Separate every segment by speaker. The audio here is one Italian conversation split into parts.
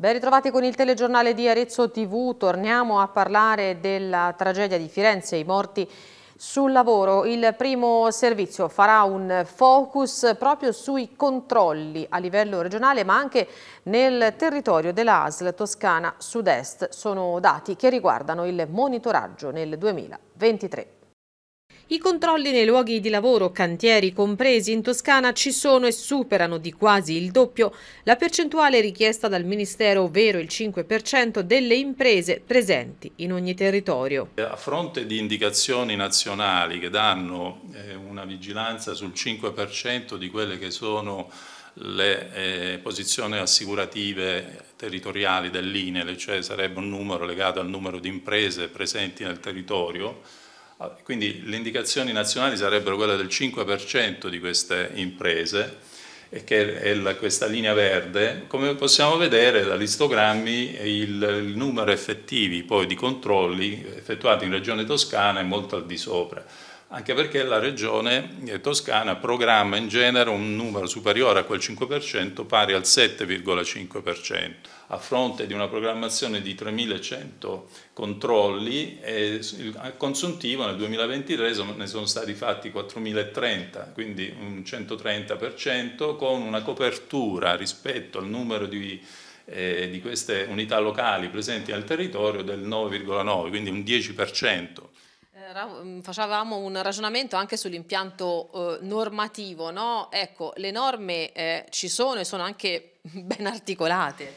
Speaker 1: Ben ritrovati con il telegiornale di Arezzo TV, torniamo a parlare della tragedia di Firenze, i morti sul lavoro. Il primo servizio farà un focus proprio sui controlli a livello regionale ma anche nel territorio della ASL Toscana Sud-Est. Sono dati che riguardano il monitoraggio nel 2023. I controlli nei luoghi di lavoro, cantieri compresi in Toscana, ci sono e superano di quasi il doppio la percentuale richiesta dal Ministero, ovvero il 5% delle imprese presenti in ogni territorio.
Speaker 2: A fronte di indicazioni nazionali che danno eh, una vigilanza sul 5% di quelle che sono le eh, posizioni assicurative territoriali dell'INEL, cioè sarebbe un numero legato al numero di imprese presenti nel territorio, quindi le indicazioni nazionali sarebbero quelle del 5% di queste imprese, che è questa linea verde. Come possiamo vedere dagli istogrammi, il, il numero effettivi poi di controlli effettuati in Regione Toscana è molto al di sopra anche perché la regione eh, toscana programma in genere un numero superiore a quel 5% pari al 7,5% a fronte di una programmazione di 3.100 controlli e il consuntivo nel 2023 ne sono stati fatti 4.030, quindi un 130% con una copertura rispetto al numero di, eh, di queste unità locali presenti al territorio del 9,9, quindi un 10%
Speaker 1: eh, mm, facevamo un ragionamento anche sull'impianto eh, normativo, no? ecco, le norme eh, ci sono e sono anche ben articolate.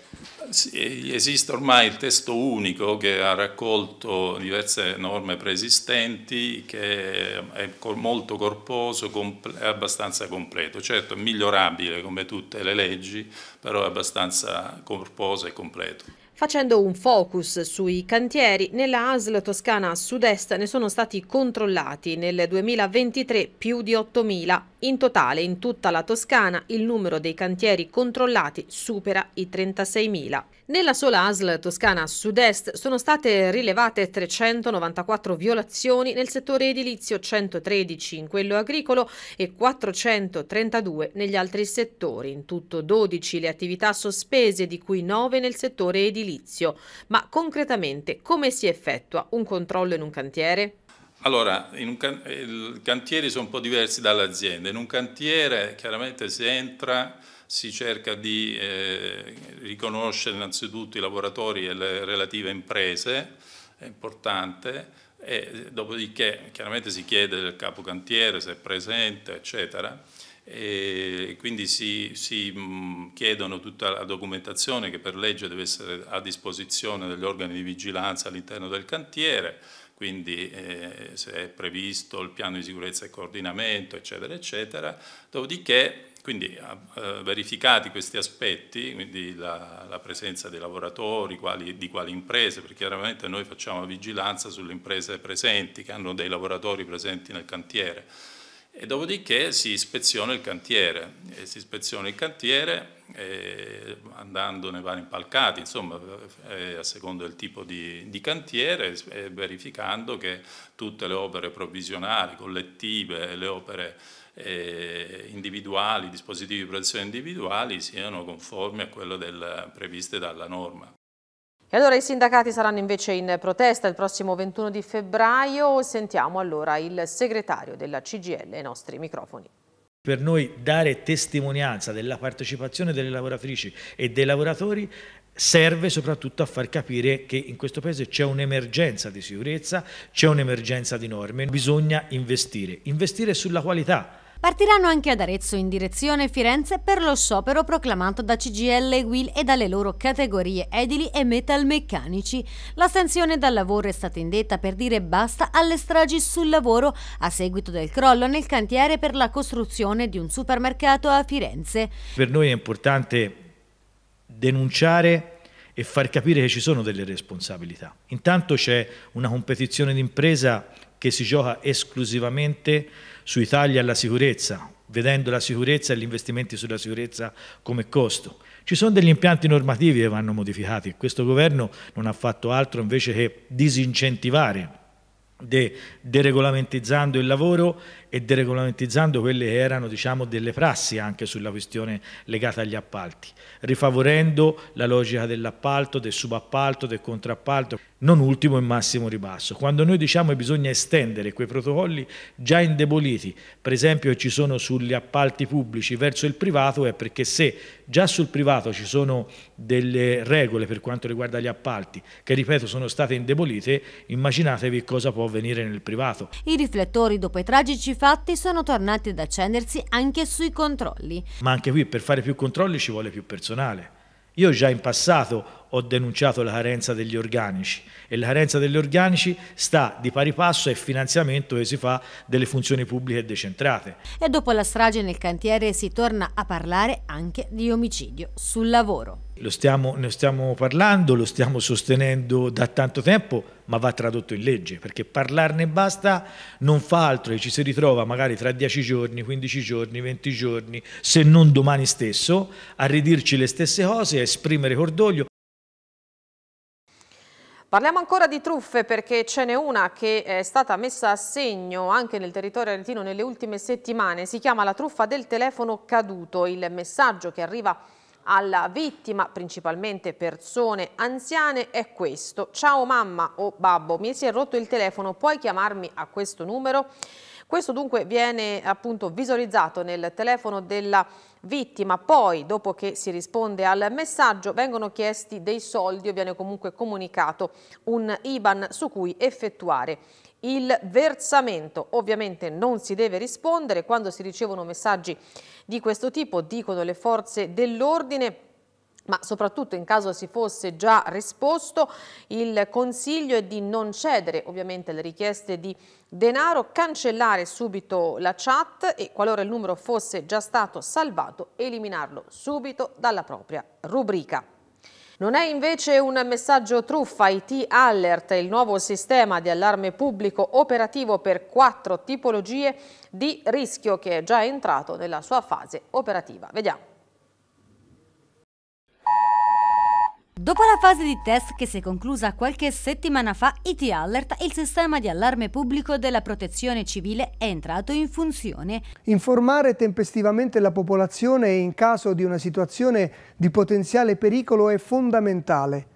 Speaker 2: Sì, esiste ormai il testo unico che ha raccolto diverse norme preesistenti, che è molto corposo, e abbastanza completo. Certo, è migliorabile come tutte le leggi, però è abbastanza corposo e completo
Speaker 1: facendo un focus sui cantieri, nella ASL Toscana Sud-Est ne sono stati controllati nel 2023 più di 8.000. In totale in tutta la Toscana il numero dei cantieri controllati supera i 36.000. Nella sola ASL Toscana Sud-Est sono state rilevate 394 violazioni nel settore edilizio, 113 in quello agricolo e 432 negli altri settori. In tutto 12 le attività sospese, di cui 9 nel settore edilizio servizio, ma concretamente come si effettua un controllo in un cantiere?
Speaker 2: Allora, can eh, i cantieri sono un po' diversi dall'azienda. In un cantiere chiaramente si entra, si cerca di eh, riconoscere innanzitutto i lavoratori e le relative imprese, è importante, e dopodiché chiaramente si chiede del capo cantiere se è presente, eccetera e quindi si, si, chiedono tutta la documentazione che per legge deve essere a disposizione degli organi di vigilanza all'interno del cantiere, quindi eh, se è previsto il piano di sicurezza e coordinamento, eccetera, eccetera. Dopodiché, quindi eh, verificati questi aspetti, quindi la, la presenza dei lavoratori, quali, di quali imprese, perché chiaramente noi facciamo vigilanza sulle imprese presenti, che hanno dei lavoratori presenti nel cantiere e dopodiché si ispeziona il cantiere, e si ispeziona il cantiere eh, andando nei vari impalcati, insomma, eh, eh a seconda del tipo di, di cantiere, eh, verificando che tutte le opere provvisionali, collettive, le opere eh, individuali, dispositivi di protezione individuali siano conformi a quello del, previste dalla norma.
Speaker 1: E allora i sindacati saranno invece in protesta il prossimo 21 di febbraio. Sentiamo allora il segretario della CGL ai nostri microfoni.
Speaker 3: Per noi dare testimonianza della partecipazione delle lavoratrici e dei lavoratori serve soprattutto a far capire che in questo paese c'è un'emergenza di sicurezza, c'è un'emergenza di norme, bisogna investire, investire sulla qualità
Speaker 4: partiranno anche ad Arezzo in direzione Firenze per lo sciopero proclamato da CGL e Will e dalle loro categorie edili e metalmeccanici. L'astensione dal lavoro è stata indetta per dire basta alle stragi sul lavoro a seguito del crollo nel cantiere per la costruzione di un supermercato a Firenze.
Speaker 3: Per noi è importante denunciare e far capire che ci sono delle responsabilità. Intanto c'è una competizione d'impresa che si gioca esclusivamente sui tagli alla sicurezza, vedendo la sicurezza e gli investimenti sulla sicurezza come costo. Ci sono degli impianti normativi che vanno modificati, e questo governo non ha fatto altro invece che disincentivare de deregolamentizzando il lavoro e deregolamentizzando quelle che erano diciamo, delle prassi anche sulla questione legata agli appalti, rifavorendo la logica dell'appalto, del subappalto, del contrappalto, non ultimo e massimo ribasso. Quando noi diciamo che bisogna estendere quei protocolli già indeboliti, per esempio che ci sono sugli appalti pubblici verso il privato, è perché se già sul privato ci sono delle regole per quanto riguarda gli appalti, che ripeto sono state indebolite, immaginatevi cosa può venire nel privato.
Speaker 4: I riflettori dopo i tragici fatti sono tornati ad accendersi anche sui controlli.
Speaker 3: Ma anche qui per fare più controlli ci vuole più personale. Io già in passato ho denunciato la carenza degli organici e la carenza degli organici sta di pari passo al finanziamento che si fa delle funzioni pubbliche decentrate.
Speaker 4: E dopo la strage nel cantiere si torna a parlare anche di omicidio sul lavoro.
Speaker 3: Lo stiamo, ne stiamo parlando, lo stiamo sostenendo da tanto tempo, ma va tradotto in legge, perché parlarne basta non fa altro che ci si ritrova magari tra 10 giorni, 15 giorni, 20 giorni, se non domani stesso, a ridirci le stesse cose, a esprimere cordoglio,
Speaker 1: Parliamo ancora di truffe perché ce n'è una che è stata messa a segno anche nel territorio aretino nelle ultime settimane. Si chiama la truffa del telefono caduto. Il messaggio che arriva alla vittima, principalmente persone anziane, è questo. Ciao mamma o babbo, mi si è rotto il telefono, puoi chiamarmi a questo numero? Questo dunque viene appunto visualizzato nel telefono della vittima, poi dopo che si risponde al messaggio vengono chiesti dei soldi o viene comunque comunicato un IBAN su cui effettuare il versamento. Ovviamente non si deve rispondere quando si ricevono messaggi di questo tipo, dicono le forze dell'ordine ma soprattutto in caso si fosse già risposto, il consiglio è di non cedere ovviamente alle richieste di denaro, cancellare subito la chat e qualora il numero fosse già stato salvato, eliminarlo subito dalla propria rubrica. Non è invece un messaggio truffa IT Alert, il nuovo sistema di allarme pubblico operativo per quattro tipologie di rischio che è già entrato nella sua fase operativa. Vediamo.
Speaker 4: Dopo la fase di test che si è conclusa qualche settimana fa, IT Alert, il sistema di allarme pubblico della protezione civile, è entrato in funzione.
Speaker 5: Informare tempestivamente la popolazione in caso di una situazione di potenziale pericolo è fondamentale.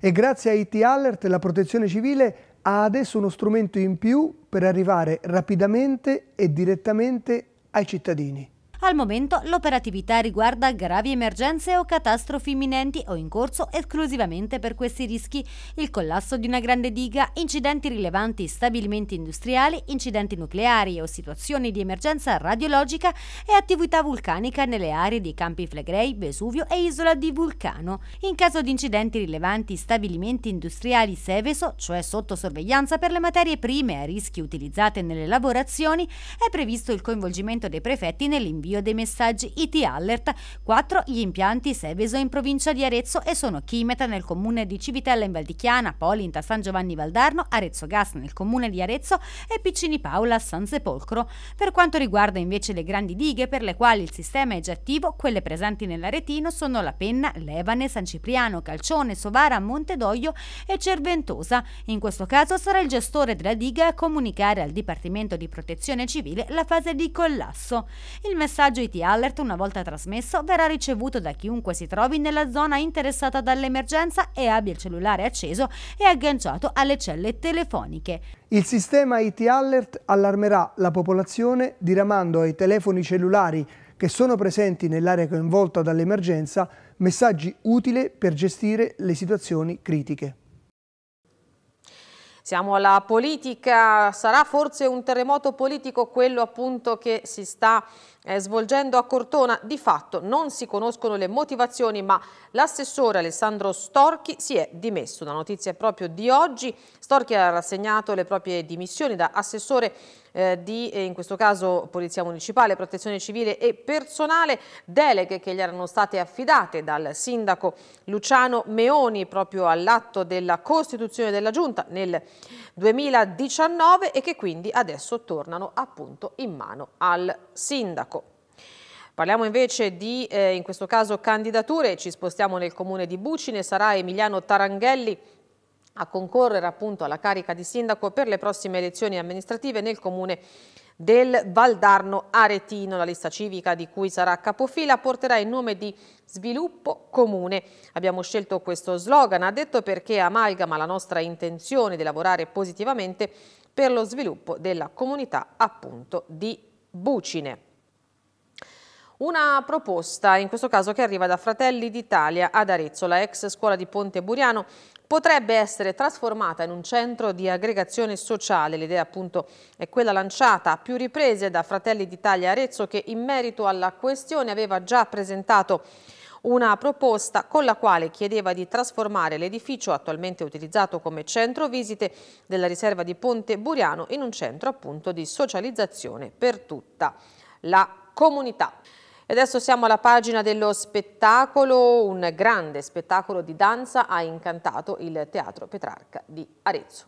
Speaker 5: E grazie a IT Alert la protezione civile ha adesso uno strumento in più per arrivare rapidamente e direttamente ai cittadini.
Speaker 4: Al momento l'operatività riguarda gravi emergenze o catastrofi imminenti o in corso esclusivamente per questi rischi, il collasso di una grande diga, incidenti rilevanti, stabilimenti industriali, incidenti nucleari o situazioni di emergenza radiologica e attività vulcanica nelle aree di campi Flegrei, Vesuvio e Isola di Vulcano. In caso di incidenti rilevanti, stabilimenti industriali Seveso, cioè sotto sorveglianza per le materie prime a rischi utilizzate nelle lavorazioni, è previsto il coinvolgimento dei prefetti nell'invio l'invio dei messaggi IT Alert, 4 gli impianti Seveso in provincia di Arezzo e sono Chimeta nel comune di Civitella in Valdichiana, Polinta, San Giovanni Valdarno, Arezzo Gas nel comune di Arezzo e Piccini Paola a San Sepolcro. Per quanto riguarda invece le grandi dighe per le quali il sistema è già attivo, quelle presenti nell'Aretino sono La Penna, Levane, San Cipriano, Calcione, Sovara, Montedoglio e Cerventosa. In questo caso sarà il gestore della diga a comunicare al Dipartimento di Protezione Civile la fase di collasso. Il messaggio messaggio IT alert una volta trasmesso verrà ricevuto da chiunque si trovi nella zona interessata dall'emergenza e abbia il cellulare acceso e agganciato alle celle telefoniche.
Speaker 5: Il sistema IT alert allarmerà la popolazione diramando ai telefoni cellulari che sono presenti nell'area coinvolta dall'emergenza messaggi utili per gestire le situazioni critiche.
Speaker 1: Siamo alla politica, sarà forse un terremoto politico quello appunto che si sta eh, svolgendo a Cortona. Di fatto non si conoscono le motivazioni, ma l'assessore Alessandro Storchi si è dimesso. La notizia è proprio di oggi. Storchi ha rassegnato le proprie dimissioni da assessore eh, di, eh, in questo caso, Polizia Municipale, Protezione Civile e Personale, deleghe che gli erano state affidate dal sindaco Luciano Meoni proprio all'atto della Costituzione della Giunta nel 2019 e che quindi adesso tornano appunto in mano al sindaco. Parliamo invece di, eh, in questo caso, candidature. Ci spostiamo nel comune di Bucine. Sarà Emiliano Taranghelli a concorrere appunto alla carica di sindaco per le prossime elezioni amministrative nel comune del Valdarno Aretino. La lista civica di cui sarà capofila porterà il nome di Sviluppo Comune. Abbiamo scelto questo slogan, ha detto perché amalgama la nostra intenzione di lavorare positivamente per lo sviluppo della comunità appunto di Bucine. Una proposta, in questo caso che arriva da Fratelli d'Italia ad Arezzo, la ex scuola di Ponte Buriano, potrebbe essere trasformata in un centro di aggregazione sociale. L'idea appunto è quella lanciata a più riprese da Fratelli d'Italia Arezzo che in merito alla questione aveva già presentato una proposta con la quale chiedeva di trasformare l'edificio attualmente utilizzato come centro visite della riserva di Ponte Buriano in un centro appunto di socializzazione per tutta la comunità. E adesso siamo alla pagina dello spettacolo, un grande spettacolo di danza ha incantato il Teatro Petrarca di Arezzo.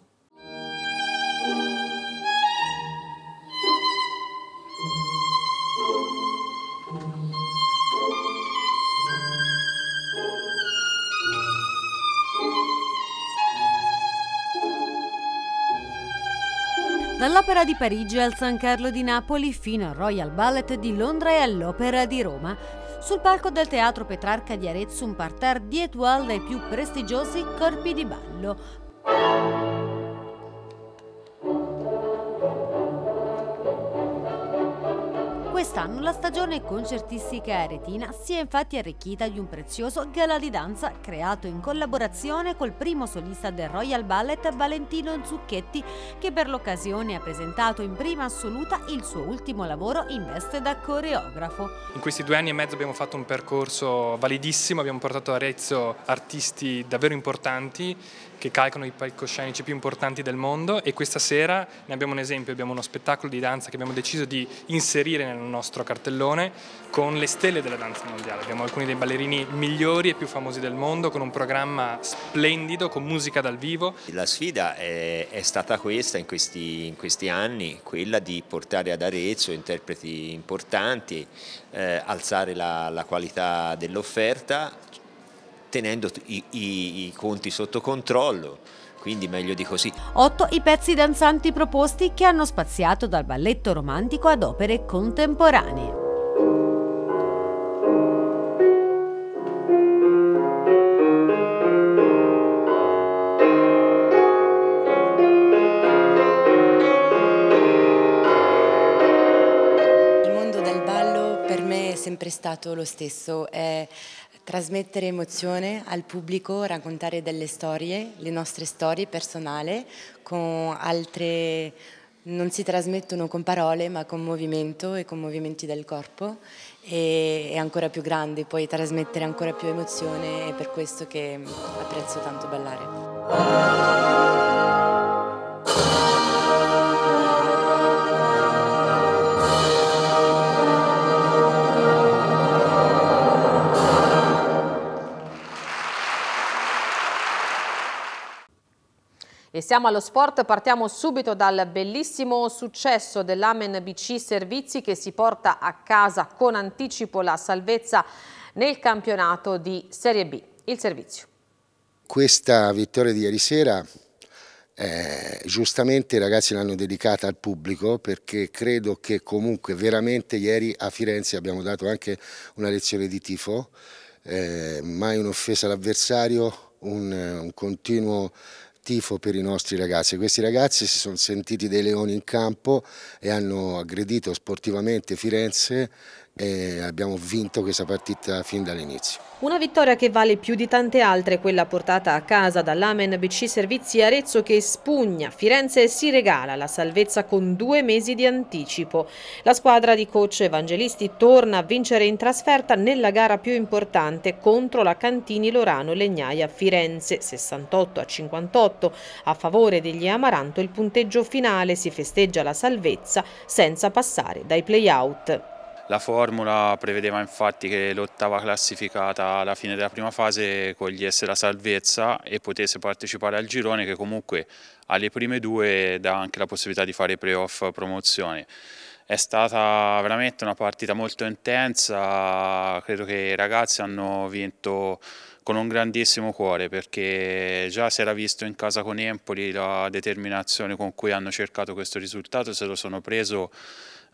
Speaker 4: Dall'Opera di Parigi al San Carlo di Napoli fino al Royal Ballet di Londra e all'Opera di Roma, sul palco del Teatro Petrarca di Arezzo un parterre di dai più prestigiosi corpi di ballo. Quest'anno la stagione concertistica aretina si è infatti arricchita di un prezioso gala di danza creato in collaborazione col primo solista del Royal Ballet Valentino Zucchetti che per l'occasione ha presentato in prima assoluta il suo ultimo lavoro in veste da coreografo.
Speaker 6: In questi due anni e mezzo abbiamo fatto un percorso validissimo, abbiamo portato a Arezzo artisti davvero importanti che calcano i palcoscenici più importanti del mondo e questa sera ne abbiamo un esempio, abbiamo uno spettacolo di danza che abbiamo deciso di inserire nel nostro cartellone con le stelle della danza mondiale. Abbiamo alcuni dei ballerini migliori e più famosi del mondo con un programma splendido, con musica dal vivo.
Speaker 3: La sfida è, è stata questa in questi, in questi, anni, quella di portare ad Arezzo interpreti importanti, eh, alzare la, la qualità dell'offerta, tenendo i, i, i conti sotto controllo quindi meglio di così.
Speaker 1: Otto i
Speaker 4: pezzi danzanti proposti che hanno spaziato dal balletto romantico ad opere contemporanee. Il mondo del ballo per me è sempre stato lo stesso, è trasmettere emozione al pubblico, raccontare delle storie, le nostre storie personali, con altre non si trasmettono con parole ma con movimento e con movimenti del corpo e è ancora più grande, puoi trasmettere ancora più emozione è per questo che apprezzo tanto ballare.
Speaker 1: E siamo allo sport, partiamo subito dal bellissimo successo dell'Amen BC Servizi che si porta a casa con anticipo la salvezza nel campionato di Serie B. Il servizio.
Speaker 3: Questa vittoria di ieri sera eh, giustamente i ragazzi l'hanno dedicata al pubblico perché credo che comunque veramente ieri a Firenze abbiamo dato anche una lezione di tifo, eh, mai un'offesa all'avversario, un, un, continuo tifo per i nostri ragazzi. Questi ragazzi si sono sentiti dei leoni in campo e hanno aggredito sportivamente Firenze e abbiamo vinto questa partita fin dall'inizio.
Speaker 1: Una vittoria che vale più di tante altre, quella portata a casa dall'Amen BC Servizi Arezzo che spugna Firenze e si regala la salvezza con due mesi di anticipo. La squadra di coach Evangelisti torna a vincere in trasferta nella gara più importante contro la Cantini Lorano Legnaia Firenze, 68 a 58 a favore degli Amaranto il punteggio finale, si festeggia la salvezza senza passare dai playout.
Speaker 2: La formula prevedeva infatti che l'ottava classificata alla fine della prima fase cogliesse la salvezza e potesse partecipare al girone che comunque alle prime due dà anche la possibilità di fare playoff promozione. È stata veramente una partita molto intensa, credo che i ragazzi hanno vinto con un grandissimo cuore perché già si era visto in casa con Empoli la determinazione con cui hanno cercato questo risultato, se lo sono preso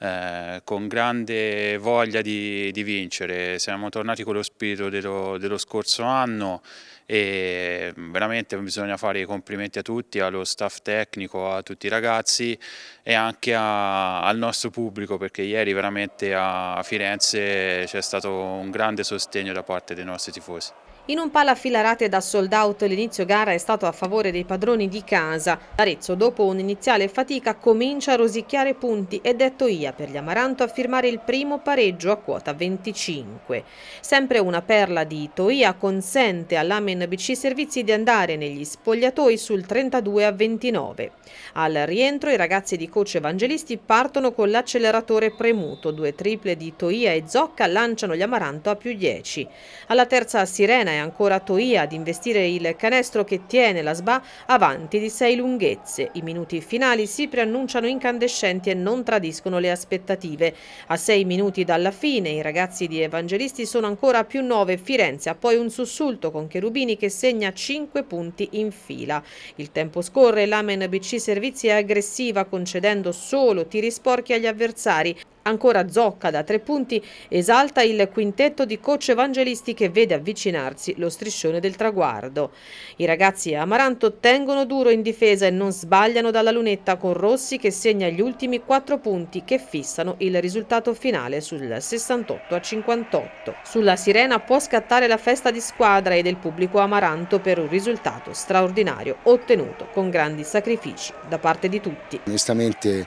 Speaker 2: eh, con grande voglia di, di, vincere, siamo tornati con lo spirito dello, dello scorso anno e veramente bisogna fare i complimenti a tutti, allo staff tecnico, a tutti i ragazzi e anche a, al nostro pubblico perché ieri veramente a Firenze c'è stato un grande sostegno da parte dei nostri tifosi.
Speaker 1: In un filarate da sold out l'inizio gara è stato a favore dei padroni di casa. L'Arezzo dopo un'iniziale fatica comincia a rosicchiare punti ed è Toia per gli Amaranto a firmare il primo pareggio a quota 25. Sempre una perla di Toia consente all'Amen BC Servizi di andare negli spogliatoi sul 32 a 29. Al rientro i ragazzi di coach Evangelisti partono con l'acceleratore premuto, due triple di Toia e Zocca lanciano gli Amaranto a più 10. Alla terza sirena è ancora Toia ad investire il canestro che tiene la SBA avanti di sei lunghezze. I minuti finali si preannunciano incandescenti e non tradiscono le aspettative. A sei minuti dalla fine i ragazzi di Evangelisti sono ancora più nove Firenze ha poi un sussulto con Cherubini che segna cinque punti in fila. Il tempo scorre, l'Amen BC Servizi è aggressiva concedendo solo tiri sporchi agli avversari Ancora Zocca da tre punti esalta il quintetto di coach evangelisti che vede avvicinarsi lo striscione del traguardo. I ragazzi Amaranto tengono duro in difesa e non sbagliano dalla lunetta con Rossi che segna gli ultimi quattro punti che fissano il risultato finale sul 68 a 58. Sulla sirena può scattare la festa di squadra e del pubblico Amaranto per un risultato straordinario ottenuto con grandi sacrifici da parte
Speaker 3: di tutti. Onestamente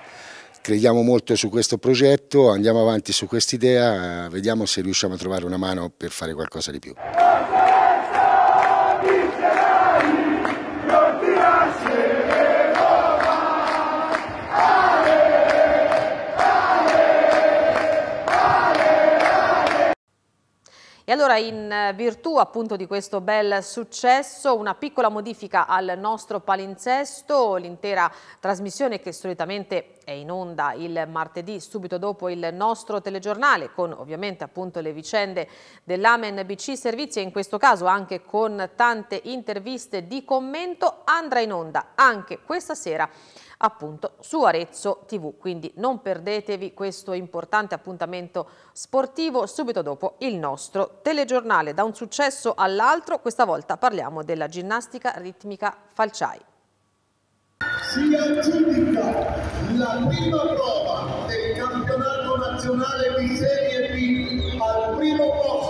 Speaker 3: crediamo molto su questo progetto, andiamo avanti su quest'idea, eh, vediamo se riusciamo a trovare una mano per fare qualcosa di più.
Speaker 1: E allora in eh, virtù appunto di questo bel successo una piccola modifica al nostro palinsesto, l'intera trasmissione che solitamente è in onda il martedì subito dopo il nostro telegiornale con ovviamente appunto le vicende dell'Amen BC Servizi e in questo caso anche con tante interviste di commento andrà in onda anche questa sera appunto su Arezzo TV. Quindi non perdetevi questo importante appuntamento sportivo subito dopo il nostro telegiornale. Da un successo all'altro, questa volta parliamo della ginnastica ritmica Falciai.
Speaker 3: Si
Speaker 5: aggiudica la prima prova del campionato nazionale di Serie B al primo posto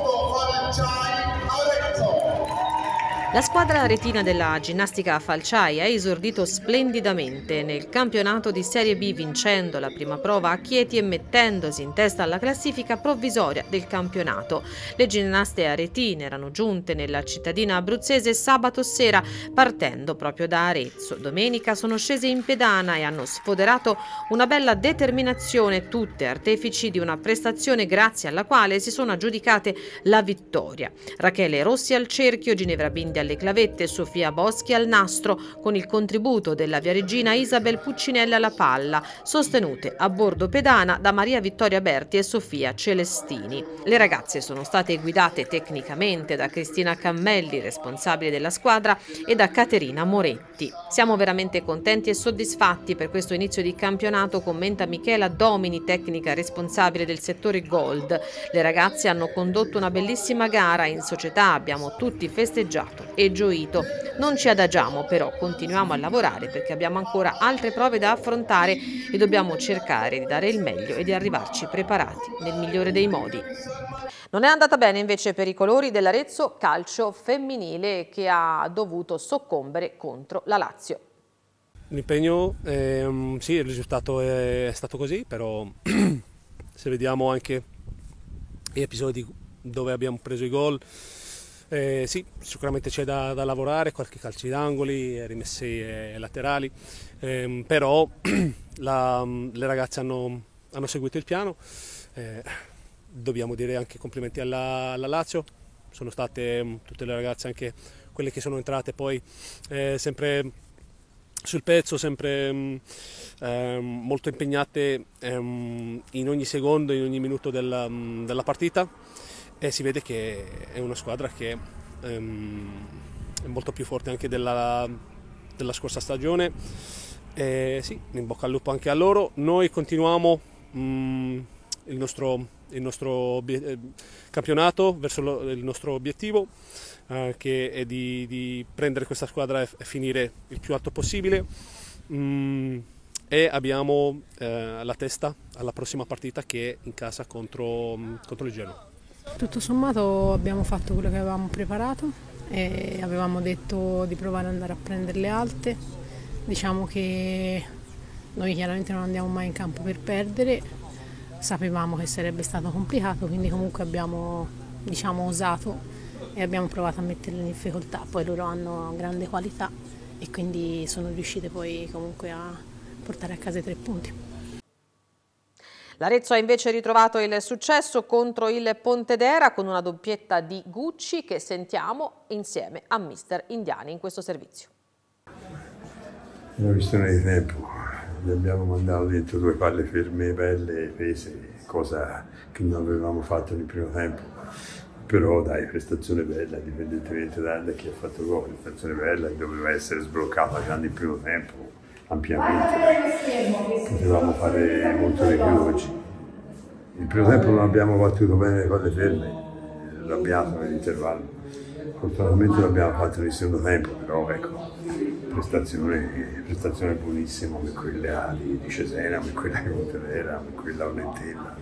Speaker 1: La squadra retina della ginnastica Falciai ha esordito splendidamente nel campionato di Serie B vincendo la prima prova a Chieti e mettendosi in testa alla classifica provvisoria del campionato. Le ginnaste aretine erano giunte nella cittadina abruzzese sabato sera partendo proprio da Arezzo. Domenica sono scese in pedana e hanno sfoderato una bella determinazione, tutte artefici di una prestazione grazie alla quale si sono aggiudicate la vittoria. Rachele Rossi al cerchio, Ginevra Bindi al alle clavette Sofia Boschi al nastro con il contributo della via regina Isabel Puccinella alla palla, sostenute a bordo pedana da Maria Vittoria Berti e Sofia Celestini. Le ragazze sono state guidate tecnicamente da Cristina Cammelli, responsabile della squadra, e da Caterina Moretti. Siamo veramente contenti e soddisfatti per questo inizio di campionato, commenta Michela Domini, tecnica responsabile del settore Gold. Le ragazze hanno condotto una bellissima gara, in società abbiamo tutti festeggiato e gioito. Non ci adagiamo però, continuiamo a lavorare perché abbiamo ancora altre prove da affrontare e dobbiamo cercare di dare il meglio e di arrivarci preparati nel migliore dei modi. Non è andata bene invece per i colori dell'Arezzo calcio femminile che ha dovuto soccombere contro la Lazio.
Speaker 6: L'impegno, ehm, sì, il risultato è, è stato così, però se vediamo anche gli episodi dove abbiamo preso i gol eh, sì, sicuramente c'è da, da, lavorare, qualche calci d'angoli, eh, rimesse eh, laterali, eh, però la, mm, le ragazze hanno, hanno, seguito il piano. Eh, dobbiamo dire anche complimenti alla, alla Lazio, sono state mm, tutte le ragazze, anche quelle che sono entrate poi eh, sempre sul pezzo, sempre eh, molto impegnate eh, in ogni secondo, in ogni minuto della, della partita e eh, si vede che è una squadra che um, è molto più forte anche della, della scorsa stagione. E eh, sì, in bocca al lupo anche a loro. Noi continuiamo um, il nostro, il nostro eh, campionato verso lo, il nostro obiettivo, eh, che è di, di, prendere questa squadra e, finire il più alto possibile. Um, e abbiamo eh, la testa alla prossima partita che è in casa contro, contro il Genoa.
Speaker 1: Tutto sommato abbiamo fatto quello che avevamo preparato e avevamo detto di provare ad andare a prendere le alte. Diciamo che noi chiaramente non andiamo mai in campo per perdere, sapevamo che sarebbe stato complicato, quindi comunque abbiamo diciamo, osato e abbiamo provato a metterle in difficoltà. Poi loro hanno grande qualità e quindi sono riuscite poi comunque a portare a casa i tre punti. L'Arezzo ha invece ritrovato il successo contro il Pontedera con una doppietta di Gucci che sentiamo insieme a Mister Indiani in questo servizio.
Speaker 5: una questione di tempo, gli abbiamo mandato dentro due palle ferme, belle, e pese, cosa che non avevamo fatto nel primo tempo. Però dai, prestazione bella, indipendentemente da, da chi ha fatto il gol, prestazione bella, doveva essere sbloccata già nel primo tempo, ampiamente
Speaker 1: potevamo fare molto di più oggi.
Speaker 5: Il primo tempo non abbiamo battuto bene con le ferme, arrabbiato nell'intervallo. Fortunatamente l'abbiamo fatto nel secondo tempo, però ecco, prestazione, prestazione buonissima come quella di, di Cesena, come quella di Monterera, come quella Ornentella.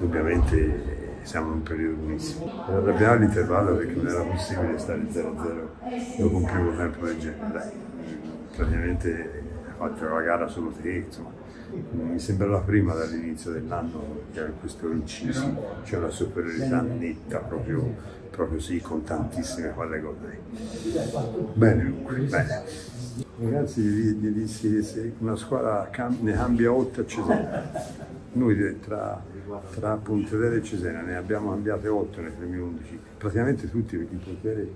Speaker 5: Ovviamente siamo in un periodo buonissimo. Arrabbiamo l'intervallo perché non era possibile stare 0-0 dopo un primo tempo del genere. Praticamente ha fatto la gara solo te, insomma mi sembra la prima dall'inizio dell'anno che a questo inciso, c'è una superiorità netta proprio, proprio sì con tantissime palle con lei bene dunque bene ragazzi gli, dissi se una squadra cam ne cambia 8 a Cesena noi tra, tra Pontedera e Cesena ne abbiamo cambiate 8 nei primi 11 praticamente tutti perché il portiere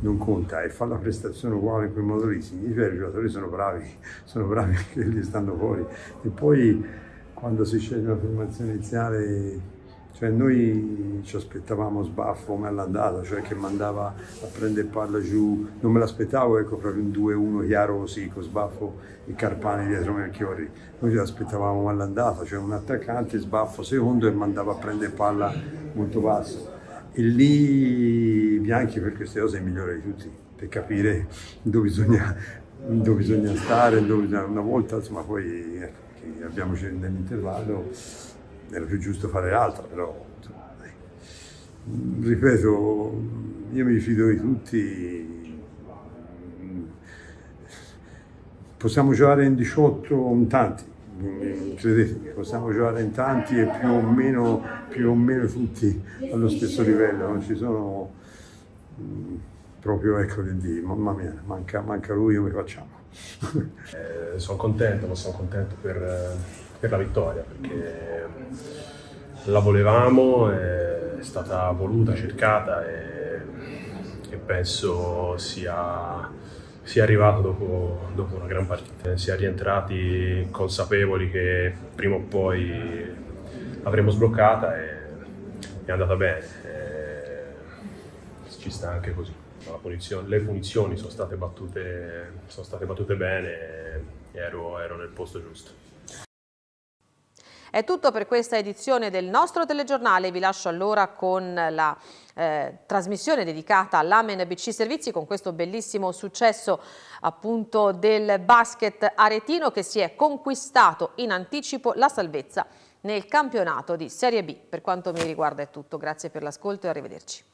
Speaker 5: non conta e fa la prestazione uguale in quel modo lì, significa che i giocatori sono bravi, sono bravi che gli stanno fuori. E poi quando si sceglie la formazione iniziale, cioè noi ci aspettavamo sbaffo come all'andata, cioè che mandava a prendere palla giù, non me l'aspettavo, ecco proprio un 2-1 chiaro così, con sbaffo e Carpani dietro Melchiori. Noi ci aspettavamo all'andata, cioè un attaccante, sbaffo secondo e mandava a prendere palla molto basso e lì Bianchi per queste cose è migliore di tutti, per capire dove bisogna, dove bisogna stare, dove bisogna, una volta insomma poi ecco, che abbiamo nell'intervallo era più giusto fare l'altra, però insomma, ripeto, io mi fido di tutti, possiamo giocare in 18 con tanti, credetemi, possiamo giocare in tanti e più o meno, più o meno tutti allo stesso livello, non ci sono mm, proprio ecco di mamma mia, manca, manca lui, come facciamo? eh, sono contento,
Speaker 2: ma sono contento per, per, la vittoria, perché la volevamo, è stata voluta, cercata e, e penso sia si è arrivato dopo, dopo, una gran partita. Eh, si è rientrati consapevoli che prima o poi l'avremmo sbloccata e è andata bene. E eh, ci sta anche così. Punizione, le punizioni sono state battute, sono state battute bene e ero, ero nel posto giusto.
Speaker 1: È tutto per questa edizione del nostro telegiornale, vi lascio allora con la eh, trasmissione dedicata all'Amen BC Servizi con questo bellissimo successo appunto del basket aretino che si è conquistato in anticipo la salvezza nel campionato di Serie B. Per quanto mi riguarda è tutto, grazie per l'ascolto e arrivederci.